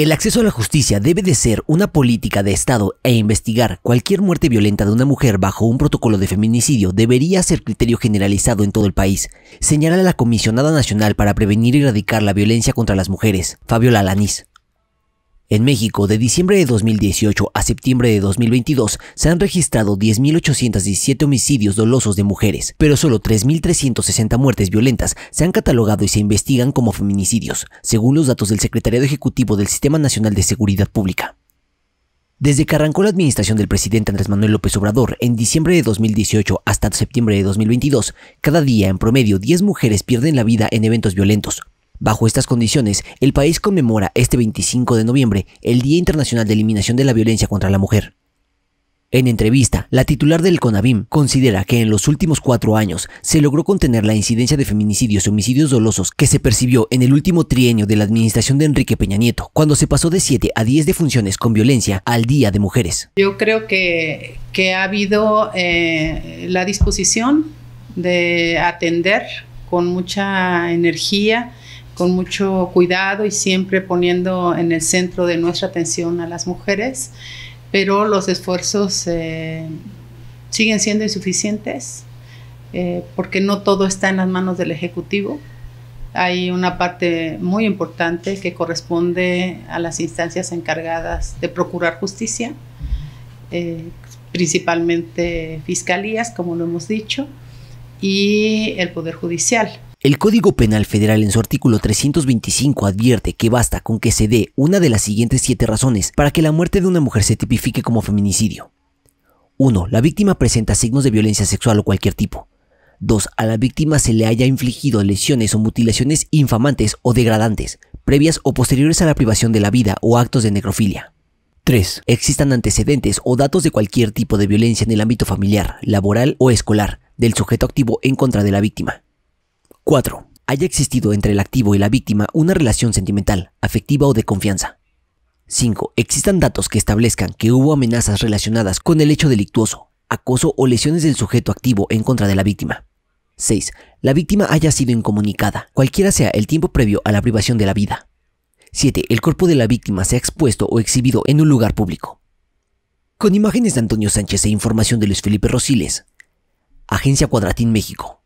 El acceso a la justicia debe de ser una política de Estado e investigar cualquier muerte violenta de una mujer bajo un protocolo de feminicidio debería ser criterio generalizado en todo el país, señala la Comisionada Nacional para Prevenir y Erradicar la Violencia contra las Mujeres, Fabiola Alanís. En México, de diciembre de 2018 a septiembre de 2022, se han registrado 10.817 homicidios dolosos de mujeres, pero solo 3.360 muertes violentas se han catalogado y se investigan como feminicidios, según los datos del Secretario Ejecutivo del Sistema Nacional de Seguridad Pública. Desde que arrancó la administración del presidente Andrés Manuel López Obrador en diciembre de 2018 hasta septiembre de 2022, cada día en promedio 10 mujeres pierden la vida en eventos violentos, Bajo estas condiciones, el país conmemora este 25 de noviembre el Día Internacional de Eliminación de la Violencia contra la Mujer. En entrevista, la titular del CONAVIM considera que en los últimos cuatro años se logró contener la incidencia de feminicidios y homicidios dolosos que se percibió en el último trienio de la administración de Enrique Peña Nieto, cuando se pasó de 7 a 10 defunciones con violencia al Día de Mujeres. Yo creo que, ha habido eh, la disposición de atender con mucha energía con mucho cuidado y siempre poniendo en el centro de nuestra atención a las mujeres, pero los esfuerzos eh, siguen siendo insuficientes eh, porque no todo está en las manos del Ejecutivo. Hay una parte muy importante que corresponde a las instancias encargadas de procurar justicia, eh, principalmente fiscalías, como lo hemos dicho, y el Poder Judicial. El Código Penal Federal en su artículo 325 advierte que basta con que se dé una de las siguientes siete razones para que la muerte de una mujer se tipifique como feminicidio. 1. La víctima presenta signos de violencia sexual o cualquier tipo. 2. A la víctima se le haya infligido lesiones o mutilaciones infamantes o degradantes, previas o posteriores a la privación de la vida o actos de necrofilia. 3. Existan antecedentes o datos de cualquier tipo de violencia en el ámbito familiar, laboral o escolar del sujeto activo en contra de la víctima. 4. Haya existido entre el activo y la víctima una relación sentimental, afectiva o de confianza. 5. Existan datos que establezcan que hubo amenazas relacionadas con el hecho delictuoso, acoso o lesiones del sujeto activo en contra de la víctima. 6. La víctima haya sido incomunicada, cualquiera sea el tiempo previo a la privación de la vida. 7. El cuerpo de la víctima se ha expuesto o exhibido en un lugar público. Con imágenes de Antonio Sánchez e información de Luis Felipe Rosiles. Agencia Cuadratín México.